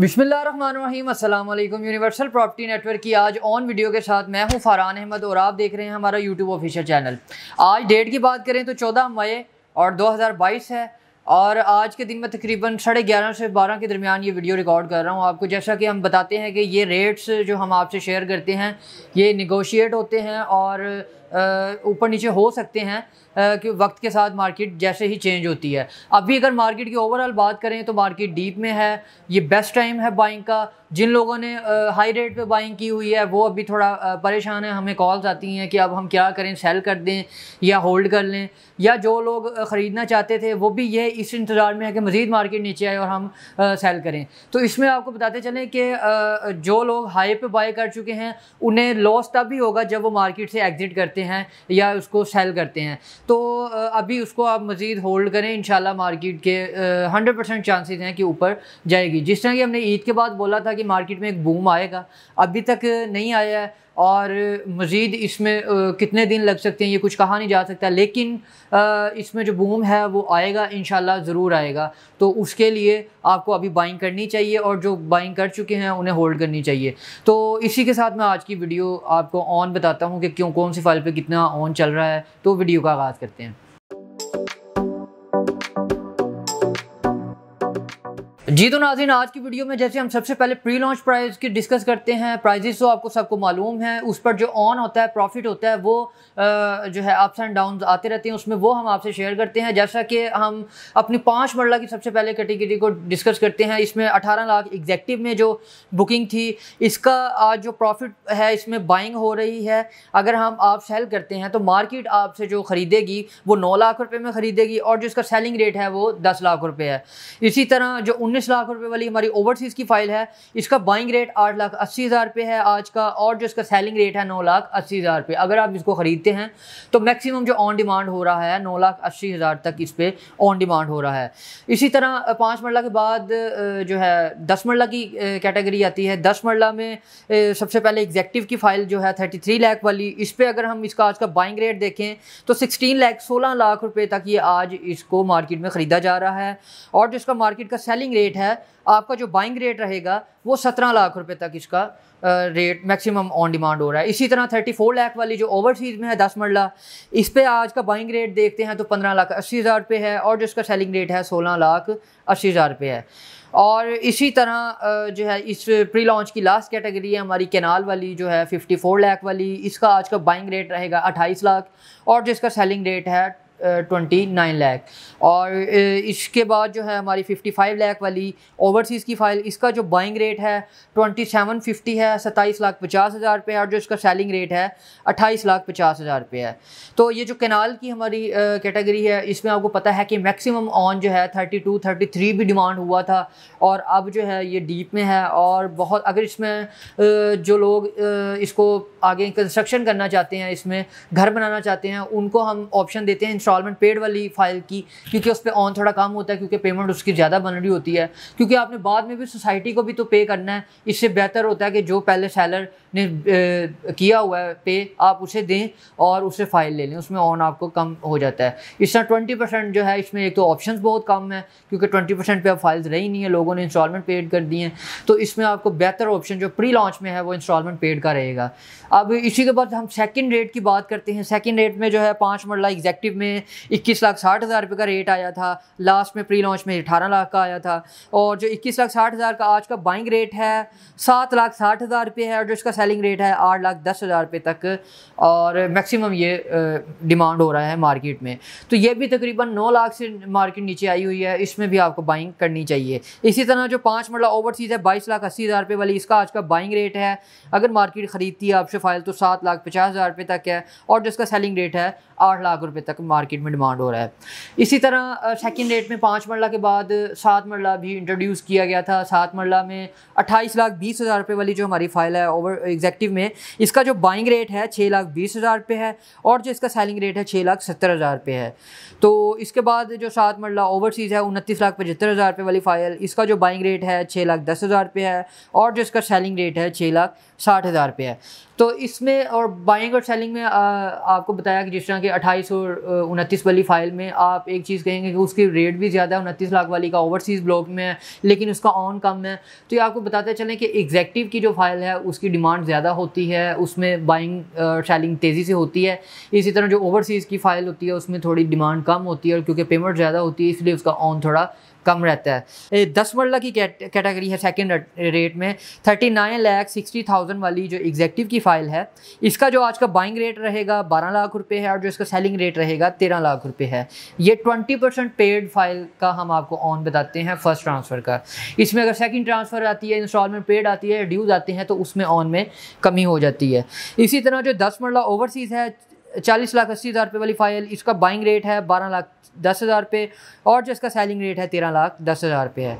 बिस्मिल्लाम असलम universal property network की आज ऑन वीडियो के साथ मैं हूं फारान अहमद और आप देख रहे हैं हमारा यूट्यूब ऑफिशियल चैनल आज डेट की बात करें तो 14 मई और 2022 है और आज के दिन में तकरीबन साढ़े ग्यारह से बारह के दरमियान ये वीडियो रिकॉर्ड कर रहा हूँ आपको जैसा कि हम बताते हैं कि ये रेट्स जो हम आपसे शेयर करते हैं ये निगोशिएट होते हैं और ऊपर नीचे हो सकते हैं कि वक्त के साथ मार्केट जैसे ही चेंज होती है अभी अगर मार्केट की ओवरऑल बात करें तो मार्केट डीप में है ये बेस्ट टाइम है बाइंग का जिन लोगों ने हाई रेट पे बाइंग की हुई है वो अभी थोड़ा परेशान है हमें कॉल्स आती हैं कि अब हम क्या करें सेल कर दें या होल्ड कर लें या जो लोग ख़रीदना चाहते थे वो भी ये इस इंतज़ार में है कि मज़ीद मार्केट नीचे आए और हम सेल करें तो इसमें आपको बताते चलें कि जो लोग हाई पे बाई कर चुके हैं उन्हें लॉस तब भी होगा जब वो मार्केट से एग्ज़िट करते हैं या उसको सेल करते हैं तो अभी उसको आप मज़ीद होल्ड करें इन मार्केट के हंड्रेड परसेंट चांसेज़ हैं कि ऊपर जाएगी जिस तरह की हमने ईद के बाद बोला था कि मार्केट में एक बूम आएगा अभी तक नहीं आया है और मज़ीद इसमें कितने दिन लग सकते हैं ये कुछ कहा नहीं जा सकता लेकिन इसमें जो बूम है वो आएगा इन ज़रूर आएगा तो उसके लिए आपको अभी बाइंग करनी चाहिए और जो बाइंग कर चुके हैं उन्हें होल्ड करनी चाहिए तो इसी के साथ मैं आज की वीडियो आपको ऑन बताता हूँ कि क्यों कौन सी फाइल पर कितना ऑन चल रहा है तो वीडियो का आगाज़ करते हैं जी तो नाजिन आज की वीडियो में जैसे हम सबसे पहले प्री लॉन्च प्राइस की डिस्कस करते हैं प्राइजेस तो आपको सबको मालूम है उस पर जो ऑन होता है प्रॉफिट होता है वो जो है अप्स एंड डाउन आते रहते हैं उसमें वो हम आपसे शेयर करते हैं जैसा कि हम अपनी पाँच मरला की सबसे पहले कैटेगरी को डिस्कस करते हैं इसमें अठारह लाख एग्जैक्टिव में जो बुकिंग थी इसका आज जो प्रॉफिट है इसमें बाइंग हो रही है अगर हम आप सेल करते हैं तो मार्केट आपसे जो ख़रीदेगी वो नौ लाख रुपये में ख़रीदेगी और जो इसका सेलिंग रेट है वो दस लाख रुपये है इसी तरह जो उन्नीस उन्नीस लाख रुपए वाली हमारी ओवरसीज़ की फ़ाइल है इसका बाइंग रेट आठ लाख अस्सी हज़ार रुपये है आज का और जो इसका सेलिंग रेट है नौ लाख अस्सी हज़ार रुपये अगर आप इसको ख़रीदते हैं तो मैक्सिमम जो ऑन डिमांड हो रहा है नौ लाख अस्सी हज़ार तक इस पर ऑन डिमांड हो रहा है इसी तरह पाँच मरला के बाद जो है दस मरला की कैटेगरी आती है दस मरला में सबसे पहले एग्जेक्टिव की फ़ाइल जो है थर्टी थ्री लाख वाली इस पर अगर हम इसका आज का बाइंग रेट देखें तो सिक्सटीन लाख सोलह लाख रुपये तक ये आज इसको मार्केट में ख़रीदा जा रहा है और जो इसका मार्केट का सेलिंग रेट रेट है आपका जो बाइंग रेट रहेगा वो सत्रह लाख रुपए तक इसका रेट मैक्सिमम ऑन डिमांड हो रहा है इसी तरह थर्टी फोर लाख वाली जो ओवरसीज़ में है दस मरला इस पर आज का बाइंग रेट देखते हैं तो पंद्रह लाख अस्सी हज़ार रुपये है और जो इसका सेलिंग रेट है सोलह लाख अस्सी हज़ार रुपये है और इसी तरह जो है इस प्री लॉन्च की लास्ट कैटेगरी है हमारी कैनाल वाली जो है फिफ्टी फोर लाख वाली इसका आज का बाइंग रेट रहेगा अट्ठाईस लाख और जिसका सेलिंग रेट है ट्वेंटी नाइन लैख और इसके बाद जो है हमारी फिफ्टी फाइव लैख वाली ओवरसीज़ की फ़ाइल इसका जो बाइंग रेट है ट्वेंटी सेवन फिफ्टी है सत्ताईस लाख पचास हज़ार रुपये और जो इसका सेलिंग रेट है अट्ठाईस लाख पचास हज़ार रुपये है तो ये जो कैनाल की हमारी कैटेगरी है इसमें आपको पता है कि मैक्सिमम ऑन जो है थर्टी टू थर्टी थ्री भी डिमांड हुआ था और अब जो है ये डीप में है और बहुत अगर इसमें जो लोग इसको आगे कंस्ट्रक्शन करना चाहते हैं इसमें घर बनाना चाहते हैं उनको हम ऑप्शन देते हैं इंस्टॉलमेंट पेड वाली फाइल की क्योंकि उस पर ऑन थोड़ा कम होता है क्योंकि पेमेंट उसकी ज़्यादा बन रही होती है क्योंकि आपने बाद में भी सोसाइटी को भी तो पे करना है इससे बेहतर होता है कि जो पहले सैलर ने किया हुआ है पे आप उसे दें और उसे फ़ाइल ले लें उसमें ऑन आपको कम हो जाता है इस तरह ट्वेंटी परसेंट जो है इसमें एक तो ऑप्शन बहुत कम है क्योंकि ट्वेंटी परसेंट पर अब फाइल्स रही नहीं है लोगों ने इंस्टॉलमेंट पेड कर दी हैं तो इसमें आपको बेहतर ऑप्शन जो प्री लॉन्च में है वो इंस्टॉलमेंट पेड का रहेगा अब इसी के बाद हम सेकेंड रेट की बात करते हैं सेकेंड रेट में जो है पाँच मरला एग्जैक्टिव में इक्कीस लाख साठ हज़ार रुपये का रेट आया था लास्ट में प्री लॉन्च में अठारह लाख का आया था और जो इक्कीस लाख साठ हज़ार का आज का बाइंग रेट है सात लाख साठ हज़ार रुपये है और जो इसका सेलिंग रेट है आठ लाख दस हज़ार रुपये तक और मैक्सिमम ये डिमांड हो रहा है मार्केट में तो ये भी तकरीबन नौ लाख से मार्केट नीचे आई हुई है इसमें भी आपको बाइंग करनी चाहिए इसी तरह जो पाँच मरला ओवरसीज़ है बाईस लाख अस्सी हज़ार रुपये वाली इसका आज का बाइंग रेट है अगर मार्केट ख़रीदती है आपसे फाइल तो सात लाख पचास हज़ार रुपये तक है और जिसका सेलिंग रेट है आठ लाख रुपये तक मार्केट में डिमांड हो रहा है इसी तरह सेकेंड रेट में पाँच मरला के बाद सात मरला भी इंट्रोड्यूस किया गया था सात मरला में अट्ठाईस लाख बीस हज़ार रुपये वाली जो हमारी फ़ाइल है ओवर एग्जैक्टिव में इसका जो बाइंग रेट है छः लाख बीस हज़ार रुपये है और जो इसका सेलिंग रेट है छः लाख सत्तर हज़ार रुपये है तो इसके बाद जो सात मरला ओवरसीज़ है उनतीस लाख पचहत्तर हज़ार रुपये वाली फ़ाइल इसका जो बाइंग रेट है छः लाख दस हज़ार रुपये है और जो इसका सेलिंग रेट है छः लाख साठ हज़ार रुपये है तो इसमें और बाइंग और सेलिंग में आ, आपको बताया कि जिस तरह की अट्ठाईस और उनतीस वाली फ़ाइल में आप एक चीज़ कहेंगे कि उसकी रेट भी ज़्यादा है उनतीस लाख वाली का ओवरसीज़ ब्लॉक में है लेकिन उसका ऑन कम है तो ये आपको बताते चलें कि एग्जैक्टिव की जो फ़ाइल है उसकी डिमांड डिमांड ज़्यादा होती है उसमें बाइंग सेलिंग तेज़ी से होती है इसी तरह जो ओवरसीज़ की फ़ाइल होती है उसमें थोड़ी डिमांड कम होती है और क्योंकि पेमेंट ज़्यादा होती है इसलिए उसका ऑन थोड़ा कम रहता है दस मरला की कैटेगरी है सेकेंड रेट में thirty nine lakh sixty thousand वाली जो एग्जेक्टिव की फ़ाइल है इसका जो आज का बाइंग रेट रहेगा बारह लाख रुपये है और जो इसका सेलिंग रेट रहेगा तेरह लाख रुपये है ये ट्वेंटी परसेंट पेड फाइल का हम आपको ऑन बताते हैं फर्स्ट ट्रांसफ़र का इसमें अगर सेकेंड ट्रांसफ़र आती है इंस्टॉलमेंट पेड आती है ड्यूज़ आते हैं तो उसमें ऑन में कमी हो जाती है इसी तरह जो दस मरला ओवरसीज़ है चालीस लाख अस्सी हज़ार रुपये वाली फ़ाइल इसका बाइंग रेट है बारह लाख दस हज़ार रुपये और जो इसका सेलिंग रेट है तेरह लाख दस हज़ार रुपये है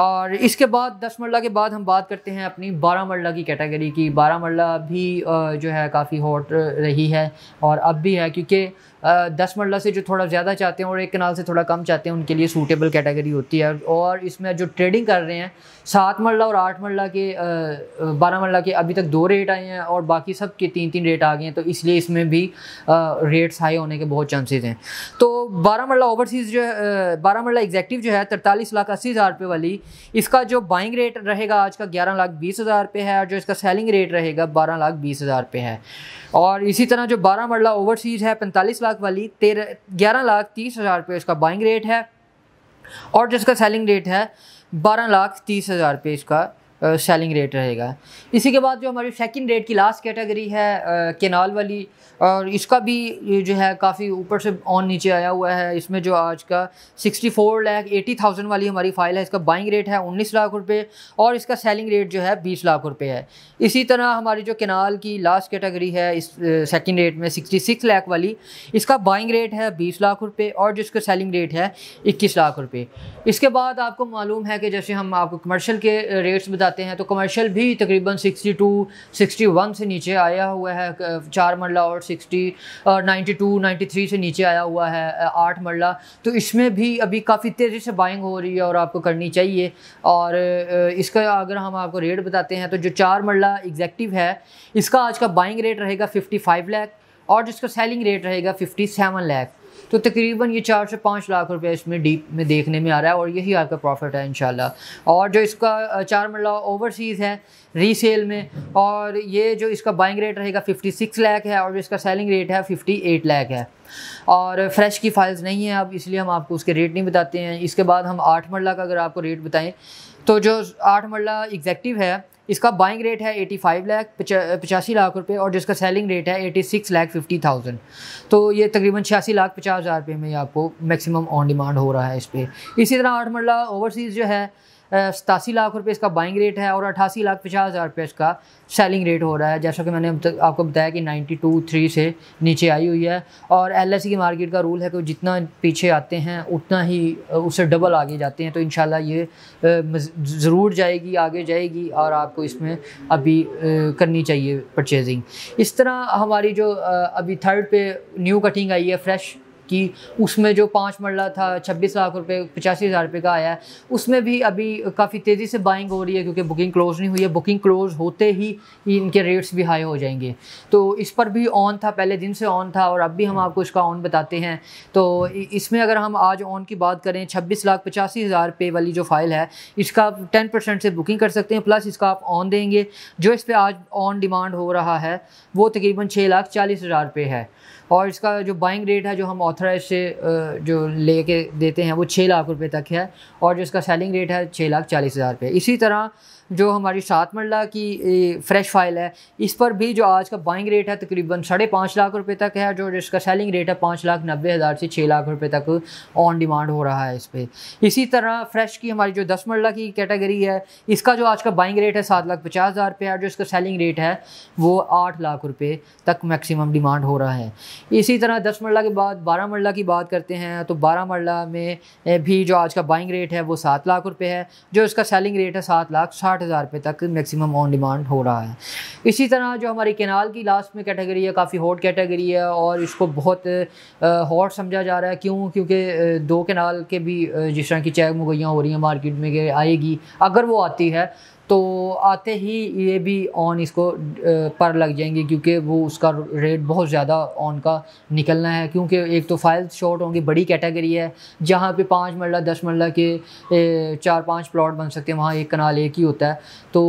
और इसके बाद दस मरला के बाद हम बात करते हैं अपनी बारह मरला की कैटेगरी की बारह मरला भी जो है काफ़ी हॉट रही है और अब भी है क्योंकि दस मरला से जो थोड़ा ज़्यादा चाहते हैं और एक कनाल से थोड़ा कम चाहते हैं उनके लिए सूटेबल कैटेगरी होती है और इसमें जो ट्रेडिंग कर रहे हैं सात मरला और आठ मरला के बारह मरला के अभी तक दो रेट आए हैं और बाकी सब के तीन तीन रेट आ गए हैं तो इसलिए इसमें भी रेट्स हाई होने के बहुत चांसेज हैं तो बारह मरला ओवरसीज़ जो है बारह मरला एग्जैक्टिव जो है तरतालीस लाख अस्सी हज़ार रुपये वाली इसका जो बाइंग रेट रहेगा आज का ग्यारह लाख बीस हज़ार रुपये है और जो इसका सेलिंग रेट रहेगा बारह लाख बीस हज़ार रुपये है और इसी तरह जो बारह मरला ओवरसीज़ है पैंतालीस लाख लाख वाली तेरह ग्यारह लाख तीस हज़ार रुपये इसका बाइंग रेट है और जिसका सेलिंग रेट है बारह लाख तीस हज़ार रुपये इसका सेलिंग रेट रहेगा इसी के बाद जो हमारी सेकंड रेट की लास्ट कैटेगरी है केनाल वाली और इसका भी जो है काफ़ी ऊपर से ऑन नीचे आया हुआ है इसमें जो आज का sixty four lakh eighty thousand वाली हमारी फ़ाइल है इसका बाइंग रेट है उन्नीस लाख रुपये और इसका सेलिंग रेट जो है बीस लाख रुपये है इसी तरह हमारी जो केनाल की लास्ट कैटेगरी है इस सेकेंड रेट में सिक्सटी सिक्स लैख वाली इसका बाइंग रेट है बीस लाख रुपये और जिसका सेलिंग रेट है इक्कीस लाख रुपये इसके बाद आपको मालूम है कि जैसे हम आपको कमर्शल के रेट्स बताते जाते हैं तो कमर्शियल भी तकरीबन 62, 61 से नीचे आया हुआ है चार मरला और 60, 92, 93 से नीचे आया हुआ है आठ मरला तो इसमें भी अभी काफ़ी तेज़ी से बाइंग हो रही है और आपको करनी चाहिए और इसका अगर हम आपको रेट बताते हैं तो जो चार मरला एग्जैक्टिव है इसका आज का बाइंग रेट रहेगा फिफ्टी फाइव और जिसका सेलिंग रेट रहेगा फिफ्टी सेवन लैख तो तकरीबन ये चार से पाँच लाख रुपये इसमें डीप में देखने में आ रहा है और यही आपका प्रॉफिट है इन और जो इसका चार मरला ओवरसीज़ है रीसेल में और ये जो इसका बाइंग रेट रहेगा 56 लाख है और जो इसका सेलिंग रेट है 58 लाख है और फ्रेश की फाइल्स नहीं है अब इसलिए हम आपको उसके रेट नहीं बताते हैं इसके बाद हम आठ मरला का अगर आपको रेट बताएं तो जो आठ मरला एग्जैक्टिव है इसका बाइंग रेट है 85 लाख पचासी लाख रुपए और जिसका सेलिंग रेट है 86 लाख फिफ्टी थाउजेंड तो ये तकरीबन छियासी लाख पचास हज़ार रुपये में आपको मैक्सिमम ऑन डिमांड हो रहा है इस पर इसी तरह आठ मरला ओवरसीज़ जो है सतासी लाख रुपये इसका बाइंग रेट है और अट्ठासी लाख पचास हज़ार रुपये इसका सेलिंग रेट हो रहा है जैसा कि मैंने आपको बताया कि नाइन्टी टू थ्री से नीचे आई हुई है और एल एस e की मार्केट का रूल है कि जितना पीछे आते हैं उतना ही उससे डबल आगे जाते हैं तो इन ये ज़रूर जाएगी आगे जाएगी और आपको इसमें अभी करनी चाहिए परचेजिंग इस तरह हमारी जो अभी थर्ड पे न्यू कटिंग आई है फ्रेश कि उसमें जो पाँच मरला था छब्बीस लाख रुपए पचासी हज़ार रुपये का आया है उसमें भी अभी काफ़ी तेज़ी से बाइंग हो रही है क्योंकि बुकिंग क्लोज़ नहीं हुई है बुकिंग क्लोज़ होते ही इनके रेट्स भी हाई हो जाएंगे तो इस पर भी ऑन था पहले दिन से ऑन था और अब भी हम आपको इसका ऑन बताते हैं तो इसमें अगर हम आज ऑन की बात करें छब्बीस लाख पचासी हज़ार रुपये वाली जो फ़ाइल है इसका आप टेन परसेंट से बुकिंग कर सकते हैं प्लस इसका आप ऑन देंगे जो इस पर आज ऑन डिमांड हो रहा है वो तकरीबन छः लाख चालीस हज़ार रुपये है और इसका जो बाइंग रेट है जो हम ऑथराइज से जो ले के देते हैं वो छः लाख रुपए तक है और जो इसका सेलिंग रेट है छः लाख चालीस हज़ार रुपये इसी तरह जो हमारी सात मरला की फ्रेश फाइल है इस पर भी जो आज का बाइंग रेट है तकरीबन साढ़े पाँच लाख रुपए तक है जो इसका सेलिंग रेट है पाँच लाख नब्बे हज़ार से छः लाख रुपए तक ऑन डिमांड हो रहा है इस पर इसी तरह फ्रेश की हमारी जो दस मरला की कैटेगरी है इसका जो आज का बाइंग रेट है सात लाख पचास हज़ार रुपये और जो इसका सेलिंग रेट है वो आठ लाख रुपये तक मैक्सिमम डिमांड हो रहा है इसी तरह दस मरला के बाद बारह बारह मरला की बात करते हैं तो बारह मरला में भी जो आज का बाइंग रेट है वो सात लाख रुपये है जो इसका सेलिंग रेट है सात लाख साठ हज़ार रुपये तक मैक्सिमम ऑन डिमांड हो रहा है इसी तरह जो हमारी केनाल की लास्ट में कैटेगरी है काफ़ी हॉट कैटेगरी है और इसको बहुत हॉट समझा जा रहा है क्यों क्योंकि दो केनाल के भी जिस तरह की चैक मुहैया हो रही हैं मार्केट में आएगी अगर वो आती है तो आते ही ये भी ऑन इसको पर लग जाएंगे क्योंकि वो उसका रेट बहुत ज़्यादा ऑन का निकलना है क्योंकि एक तो फाइल शॉर्ट होंगी बड़ी कैटेगरी है जहाँ पे पाँच मरला दस मरला के चार पांच प्लॉट बन सकते हैं वहाँ एक कनाल एक ही होता है तो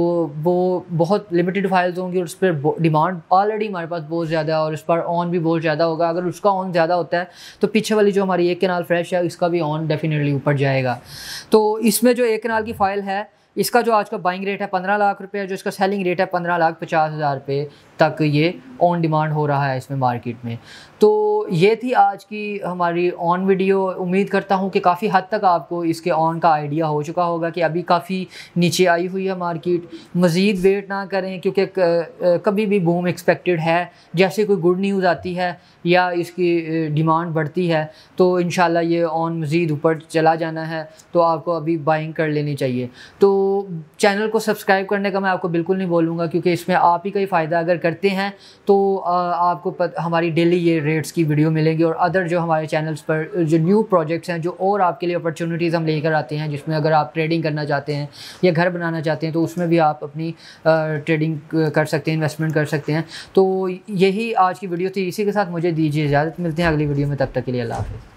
वो बहुत लिमिटेड फाइल्स होंगी और उस पर डिमांड ऑलरेडी हमारे पास बहुत ज़्यादा है और उस पर ऑन भी बहुत ज़्यादा होगा अगर उसका ऑन ज़्यादा होता है तो पीछे वाली जो हमारी एक कनाल फ्रेश है इसका भी ऑन डेफिनेटली ऊपर जाएगा तो इसमें जो एक कनाल की फ़ाइल है इसका जो आज का बाइंग रेट है पंद्रह लाख रुपये जो इसका सेलिंग रेट है पंद्रह लाख पचास हज़ार रुपये तक ये ऑन डिमांड हो रहा है इसमें मार्केट में तो ये थी आज की हमारी ऑन वीडियो उम्मीद करता हूँ कि काफ़ी हद तक आपको इसके ऑन का आइडिया हो चुका होगा कि अभी काफ़ी नीचे आई हुई है मार्केट मज़ीद वेट ना करें क्योंकि कभी भी बूम एक्सपेक्टेड है जैसे कोई गुड न्यूज़ आती है या इसकी डिमांड बढ़ती है तो इन ये ऑन मज़ीद ऊपर चला जाना है तो आपको अभी बाइंग कर लेनी चाहिए तो चैनल को सब्सक्राइब करने का मैं आपको बिल्कुल नहीं बोलूँगा क्योंकि इसमें आप ही का ही फ़ायदा अगर करते हैं तो आपको पत, हमारी डेली ये रेट्स की वीडियो मिलेंगी और अदर जो हमारे चैनल्स पर जो न्यू प्रोजेक्ट्स हैं जो और आपके लिए अपॉर्चुनिटीज़ हम लेकर आते हैं जिसमें अगर आप ट्रेडिंग करना चाहते हैं या घर बनाना चाहते हैं तो उसमें भी आप अपनी ट्रेडिंग कर सकते हैं इन्वेस्टमेंट कर सकते हैं तो यही आज की वीडियो थी इसी के साथ मुझे दीजिए इजाज़त मिलते हैं अगली वीडियो में तब तक के लिए अल्लाह हाफिज़